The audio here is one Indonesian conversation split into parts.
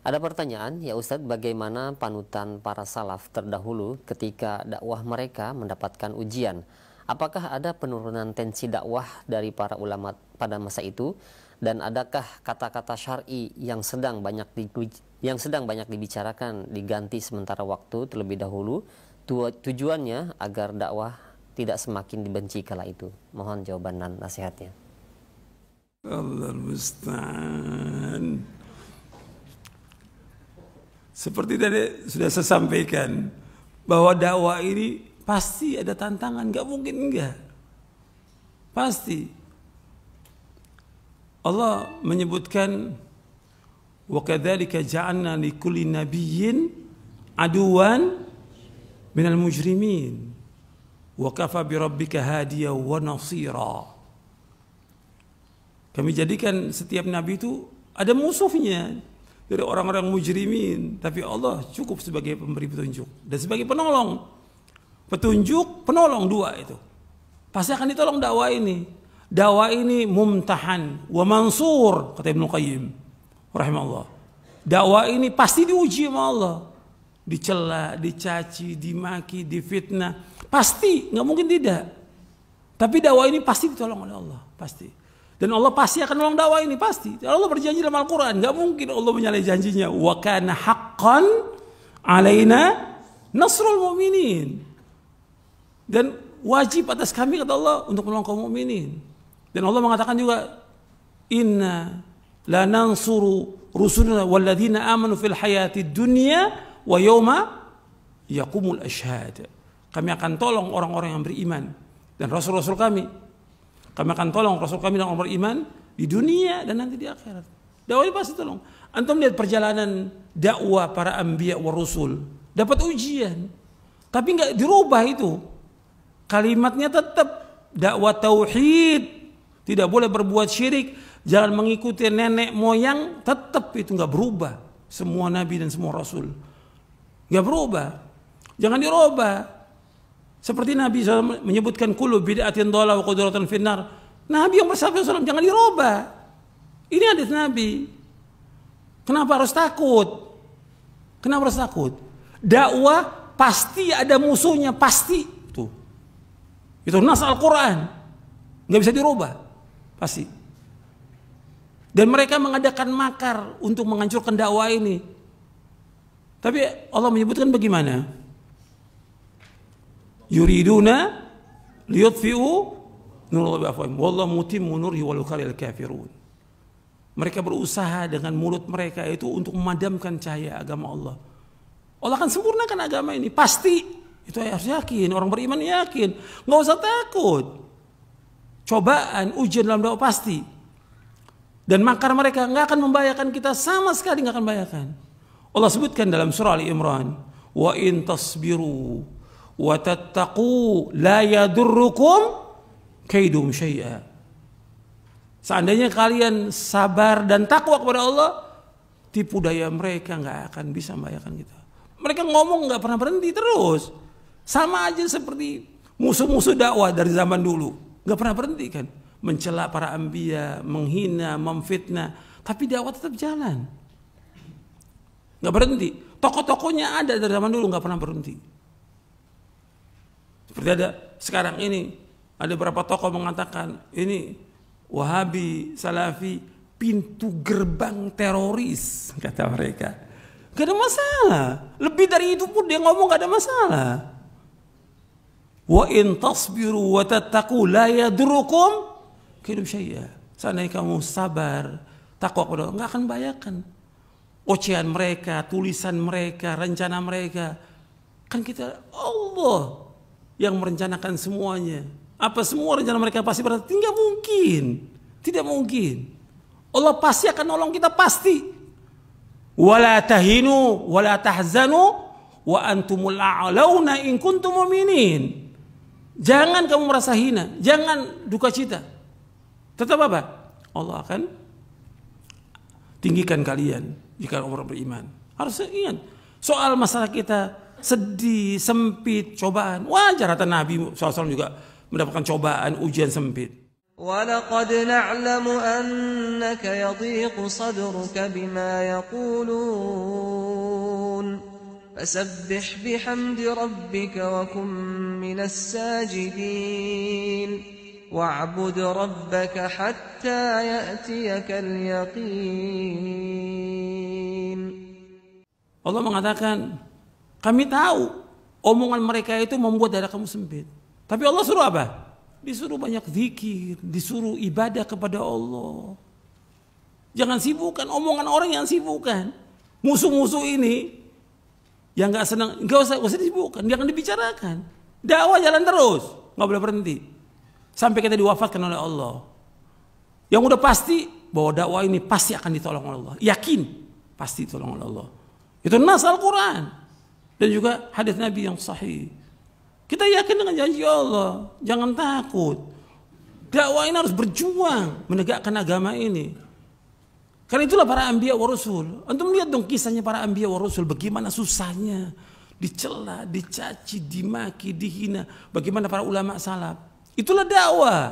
Ada pertanyaan, ya Ustadz, bagaimana panutan para salaf terdahulu ketika dakwah mereka mendapatkan ujian? Apakah ada penurunan tensi dakwah dari para ulama pada masa itu? Dan adakah kata-kata syar'i yang sedang banyak di, yang sedang banyak dibicarakan diganti sementara waktu terlebih dahulu? Tujuannya agar dakwah tidak semakin dibenci kala itu. Mohon jawaban dan nasihatnya. Allah seperti tadi sudah saya sampaikan bahwa dakwah ini pasti ada tantangan, nggak mungkin enggak. Pasti. Allah menyebutkan wa kadzalika ja'alna likulli nabiyyin aduwan minal mujrimin wa kafa bi rabbika hadiya wa nasira. Kami jadikan setiap nabi itu ada musuhnya dari orang-orang mujrimin. Tapi Allah cukup sebagai pemberi petunjuk dan sebagai penolong. Petunjuk, penolong dua itu. Pasti akan ditolong dakwah ini. Dakwah ini mumtahan wa mansur kata Ibnu Qayyim rahimahullah. Dakwah ini pasti diuji sama Allah. Dicela, dicaci, dimaki, difitnah. Pasti, nggak mungkin tidak. Tapi dakwah ini pasti ditolong oleh Allah, pasti. Dan Allah pasti akan nolong dakwah ini pasti. Allah berjanji dalam Al-Qur'an, tidak mungkin Allah menyalahi janjinya. Wa kana haqqan alaina nasrul mu'minin. Dan wajib atas kami kata Allah untuk menolong kaum mukminin. Dan Allah mengatakan juga inna la nansuru rusulana walladzina amanu fil hayati dunya wa yauma yaqumul ashhad. Kami akan tolong orang-orang yang beriman dan rasul-rasul kami kami akan tolong Rasul kami dan orang beriman di dunia dan nanti di akhirat. Dakwah pasti tolong. Antum lihat perjalanan dakwah para ambiya wa rusul. Dapat ujian. Tapi nggak dirubah itu. Kalimatnya tetap dakwah tauhid. Tidak boleh berbuat syirik. Jangan mengikuti nenek moyang. Tetap itu nggak berubah. Semua nabi dan semua rasul. Nggak berubah. Jangan dirubah. Seperti Nabi SAW menyebutkan kulu bid'atin dola wa finar finnar. Nabi yang bersabda SAW jangan diroba. Ini hadis Nabi. Kenapa harus takut? Kenapa harus takut? Dakwah pasti ada musuhnya, pasti. Tuh. Itu nas Al-Quran. Nggak bisa diroba Pasti. Dan mereka mengadakan makar untuk menghancurkan dakwah ini. Tapi Allah menyebutkan bagaimana? yuriduna liyutfi'u nurullahi biafwahihim wallahu mutimmu nurihi walau karihal kafirun. Mereka berusaha dengan mulut mereka itu untuk memadamkan cahaya agama Allah. Allah akan sempurnakan agama ini pasti. Itu harus yakin, orang beriman yakin. Nggak usah takut. Cobaan, ujian dalam doa pasti. Dan makar mereka nggak akan membahayakan kita sama sekali nggak akan membahayakan. Allah sebutkan dalam surah Al Imran, wa in tasbiru wa tattaqu la yadurrukum kaidum syai'a. Seandainya kalian sabar dan takwa kepada Allah, tipu daya mereka nggak akan bisa membahayakan kita. Mereka ngomong nggak pernah berhenti terus. Sama aja seperti musuh-musuh dakwah dari zaman dulu. Nggak pernah berhenti kan. Mencela para ambia, menghina, memfitnah. Tapi dakwah tetap jalan. Nggak berhenti. Tokoh-tokohnya ada dari zaman dulu nggak pernah berhenti. Seperti ada sekarang ini ada beberapa tokoh mengatakan ini Wahabi, Salafi, pintu gerbang teroris kata mereka. Gak ada masalah. Lebih dari itu pun dia ngomong gak ada masalah. Wa in tasbiru wa tattaqu la yadrukum kirim syai'a. Seandainya kamu sabar, takwa kepada Allah, akan bayakan Ocehan mereka, tulisan mereka, rencana mereka. Kan kita Allah yang merencanakan semuanya. Apa semua rencana mereka pasti berhasil? Tidak mungkin. Tidak mungkin. Allah pasti akan nolong kita pasti. Wala tahinu wala tahzanu wa antumul a'launa in kuntum mu'minin. Jangan kamu merasa hina, jangan duka cita. Tetap apa? Allah akan tinggikan kalian jika orang beriman. Harus ingat soal masalah kita sedih, sempit, cobaan. Wajar kata Nabi SAW juga mendapatkan cobaan, ujian sempit. ولقد نعلم أنك يضيق صدرك بما يقولون فسبح بحمد ربك وكن من الساجدين واعبد ربك حتى يأتيك اليقين Allah mengatakan Kami tahu omongan mereka itu membuat darah kamu sempit. Tapi Allah suruh apa? Disuruh banyak zikir, disuruh ibadah kepada Allah. Jangan sibukkan omongan orang yang sibukkan. Musuh-musuh ini yang nggak senang, nggak usah, gak usah disibukkan, jangan dibicarakan. Dakwah jalan terus, nggak boleh berhenti. Sampai kita diwafatkan oleh Allah. Yang udah pasti bahwa dakwah ini pasti akan ditolong oleh Allah. Yakin pasti ditolong oleh Allah. Itu nas Al-Quran dan juga hadis Nabi yang sahih. Kita yakin dengan janji Allah, jangan takut. Dakwah ini harus berjuang menegakkan agama ini. Karena itulah para ambia wa rasul. Antum lihat dong kisahnya para ambia wa rasul bagaimana susahnya dicela, dicaci, dimaki, dihina. Bagaimana para ulama salaf. Itulah dakwah.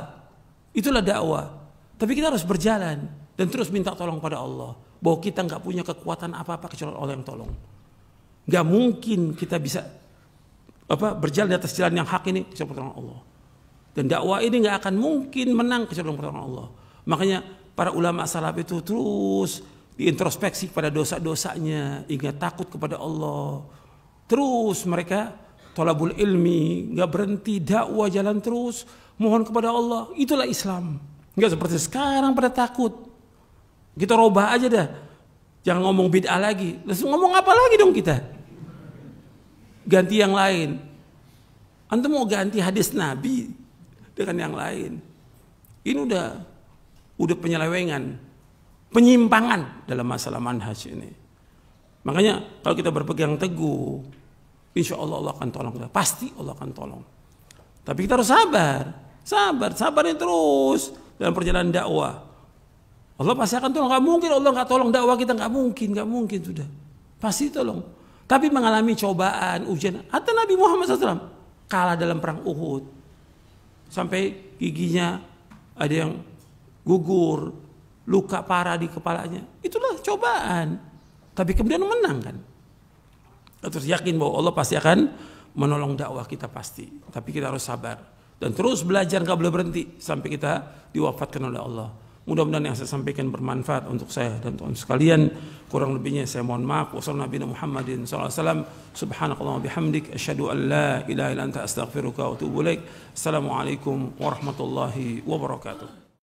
Itulah dakwah. Tapi kita harus berjalan dan terus minta tolong pada Allah bahwa kita nggak punya kekuatan apa-apa kecuali Allah yang tolong. Gak mungkin kita bisa apa berjalan di atas jalan yang hak ini kecuali pertolongan Allah. Dan dakwah ini gak akan mungkin menang kecuali pertolongan Allah. Makanya para ulama salaf itu terus diintrospeksi kepada dosa-dosanya, ingat takut kepada Allah. Terus mereka tolabul ilmi, gak berhenti dakwah jalan terus, mohon kepada Allah. Itulah Islam. Nggak seperti sekarang pada takut. Kita roba aja dah. Jangan ngomong bid'ah lagi. Lalu ngomong apa lagi dong kita? ganti yang lain. anda mau ganti hadis Nabi dengan yang lain. Ini udah udah penyelewengan, penyimpangan dalam masalah manhaj ini. Makanya kalau kita berpegang teguh, insya Allah Allah akan tolong kita. Pasti Allah akan tolong. Tapi kita harus sabar, sabar, sabarnya terus dalam perjalanan dakwah. Allah pasti akan tolong. Gak mungkin Allah nggak tolong dakwah kita nggak mungkin, nggak mungkin sudah. Pasti tolong. Tapi mengalami cobaan, ujian. Atau Nabi Muhammad SAW kalah dalam perang Uhud. Sampai giginya ada yang gugur, luka parah di kepalanya. Itulah cobaan. Tapi kemudian menang kan. Terus yakin bahwa Allah pasti akan menolong dakwah kita pasti. Tapi kita harus sabar. Dan terus belajar, gak boleh berhenti. Sampai kita diwafatkan oleh Allah. Mudah-mudahan yang saya sampaikan bermanfaat untuk saya dan tuan sekalian. Kurang lebihnya saya mohon maaf. Wassalamualaikum warahmatullahi wabarakatuh.